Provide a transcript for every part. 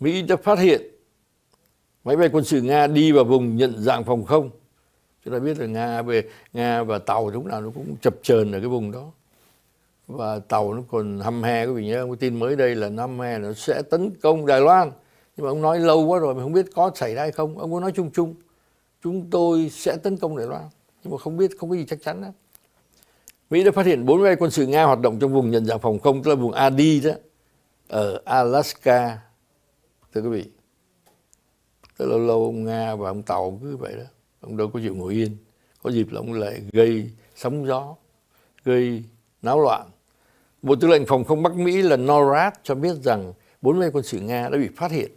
Mỹ đã phát hiện máy bay quân sự Nga đi vào vùng nhận dạng phòng không. Chúng ta biết là Nga về Nga và tàu lúc nào nó cũng chập chờn ở cái vùng đó. Và tàu nó còn hăm he quý vị nhớ, cái tin mới đây là năm hè nó sẽ tấn công Đài Loan. Nhưng mà ông nói lâu quá rồi mình không biết có xảy ra hay không. Ông có nói chung chung chúng tôi sẽ tấn công Đài Loan. Nhưng mà không biết không có gì chắc chắn đó. Mỹ đã phát hiện bốn máy bay quân sự Nga hoạt động trong vùng nhận dạng phòng không tức là vùng AD đó ở Alaska, thưa quý vị rất lâu lâu ông nga và ông tàu cứ vậy đó ông đâu có chịu ngồi yên có dịp là ông lại gây sóng gió gây náo loạn bộ tư lệnh phòng không bắc mỹ là norad cho biết rằng 40 quân sự nga đã bị phát hiện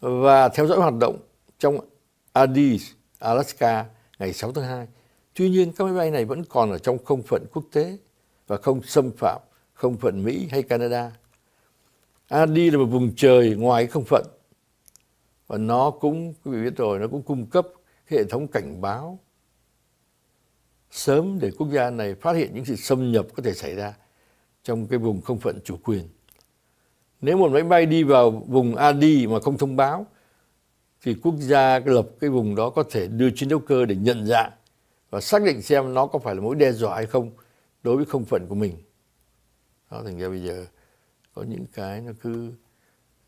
và theo dõi hoạt động trong Adis Alaska ngày 6 tháng 2. Tuy nhiên, các máy bay này vẫn còn ở trong không phận quốc tế và không xâm phạm không phận Mỹ hay Canada. Adi à, là một vùng trời ngoài không phận và nó cũng quý vị biết rồi nó cũng cung cấp cái hệ thống cảnh báo sớm để quốc gia này phát hiện những sự xâm nhập có thể xảy ra trong cái vùng không phận chủ quyền. Nếu một máy bay đi vào vùng AD mà không thông báo thì quốc gia lập cái vùng đó có thể đưa chiến đấu cơ để nhận dạng và xác định xem nó có phải là mối đe dọa hay không đối với không phận của mình. Đó thành ra bây giờ có những cái nó cứ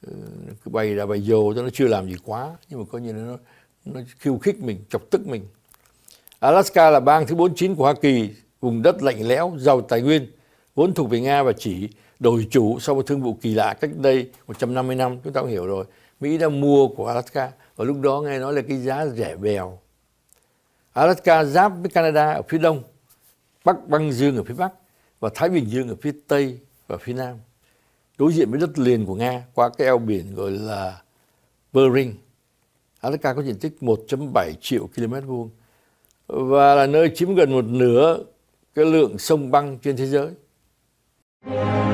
ờ, nó cứ bay ra bay vô nó chưa làm gì quá nhưng mà coi như là nó nó khiêu khích mình chọc tức mình Alaska là bang thứ 49 của Hoa Kỳ vùng đất lạnh lẽo giàu tài nguyên vốn thuộc về Nga và chỉ đổi chủ sau một thương vụ kỳ lạ cách đây 150 năm chúng ta cũng hiểu rồi Mỹ đã mua của Alaska và lúc đó nghe nói là cái giá rẻ bèo Alaska giáp với Canada ở phía đông Bắc Băng Dương ở phía Bắc và Thái Bình Dương ở phía Tây và phía Nam đối diện với đất liền của Nga qua cái eo biển gọi là Bering. Alaska có diện tích 1.7 triệu km vuông và là nơi chiếm gần một nửa cái lượng sông băng trên thế giới. Yeah.